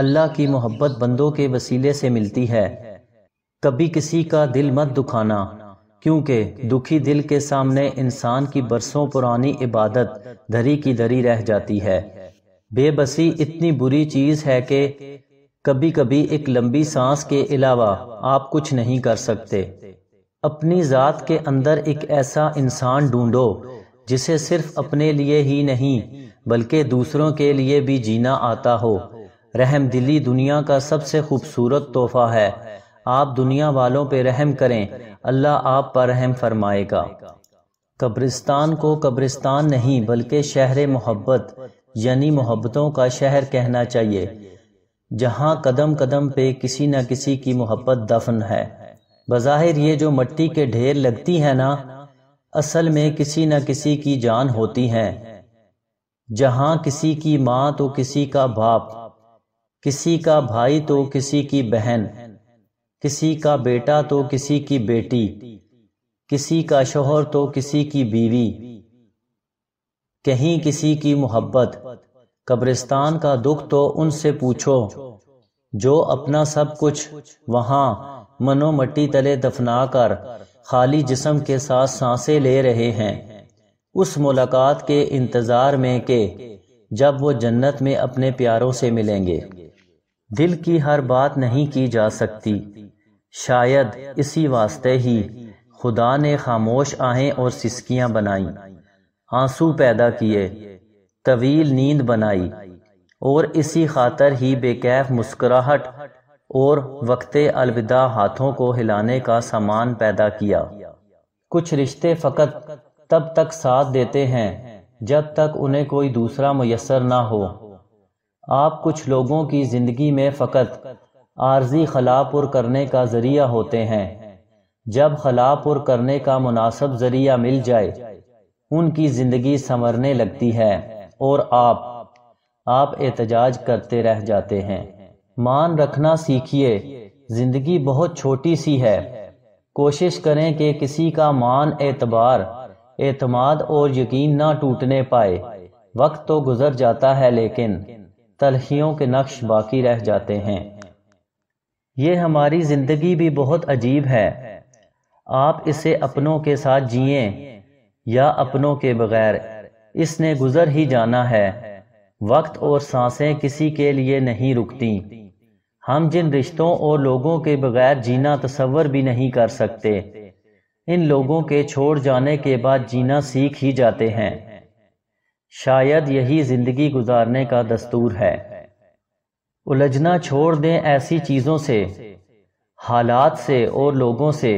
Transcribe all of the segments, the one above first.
अल्लाह की मोहब्बत बंदों के वसीले से मिलती है कभी किसी का दिल मत दुखाना क्योंकि दुखी दिल के सामने इंसान की बरसों पुरानी इबादत धरी की धरी रह जाती है बेबसी इतनी बुरी चीज़ है कि कभी कभी एक लंबी सांस के अलावा आप कुछ नहीं कर सकते अपनी ज़ात के अंदर एक ऐसा इंसान ढूंढो जिसे सिर्फ अपने लिए ही नहीं बल्कि दूसरों के लिए भी जीना आता हो रहम दिली दुनिया का सबसे खूबसूरत तोहफा है आप दुनिया वालों पर रहम करें अल्लाह आप पर रहम फरमाएगा कब्रिस्तान को कब्रिस्तान नहीं बल्कि शहर मोहब्बत यानी मोहब्बतों का शहर कहना चाहिए जहाँ कदम कदम पे किसी न किसी की मोहब्बत दफन है बज़ाहिर ये जो मट्टी के ढेर लगती है ना असल में किसी न किसी की जान होती है जहाँ किसी की माँ तो किसी का बाप किसी का भाई तो किसी की बहन किसी का बेटा तो किसी की बेटी किसी का शोहर तो किसी की बीवी कहीं किसी की मोहब्बत कब्रिस्तान का दुख तो उनसे पूछो जो अपना सब कुछ वहाँ मनोमट्टी तले दफना कर खाली जिसम के साथ सांसें ले रहे हैं उस मुलाकात के इंतज़ार में के जब वो जन्नत में अपने प्यारों से मिलेंगे दिल की हर बात नहीं की जा सकती शायद इसी वास्ते ही खुदा ने खामोश आहें और सिसकियां बनाई आंसू पैदा किए तवील नींद बनाई और इसी खातर ही बेकैफ मुस्कुराहट और वक्त अलविदा हाथों को हिलाने का सामान पैदा किया कुछ रिश्ते फ़कत तब तक साथ देते हैं जब तक उन्हें कोई दूसरा मैसर ना हो आप कुछ लोगों की ज़िंदगी में फ़कत आर्जी खलापुर करने का ज़रिया होते हैं जब खलापुर करने का मुनासब ज़रिया मिल जाए उनकी ज़िंदगी संवरने लगती है और आप आप एहतजाज करते रह जाते हैं मान रखना सीखिए ज़िंदगी बहुत छोटी सी है कोशिश करें कि किसी का मान एतबार एतमाद और यकीन ना टूटने पाए वक्त तो गुजर जाता है लेकिन तलखियों के नक्श बाकी रह जाते हैं ये हमारी ज़िंदगी भी बहुत अजीब है आप इसे अपनों के साथ जिये या अपनों के बगैर इसने गुज़र ही जाना है वक्त और सांसें किसी के लिए नहीं रुकती हम जिन रिश्तों और लोगों के बगैर जीना तस्वर भी नहीं कर सकते इन लोगों के छोड़ जाने के बाद जीना सीख ही जाते हैं शायद यही जिंदगी गुजारने का दस्तूर है उलझना छोड़ दें ऐसी चीज़ों से हालात से और लोगों से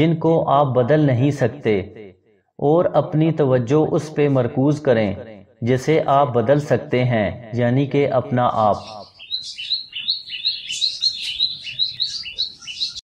जिनको आप बदल नहीं सकते और अपनी तवज्जो उस पे मरकूज करें जिसे आप बदल सकते हैं यानी कि अपना आप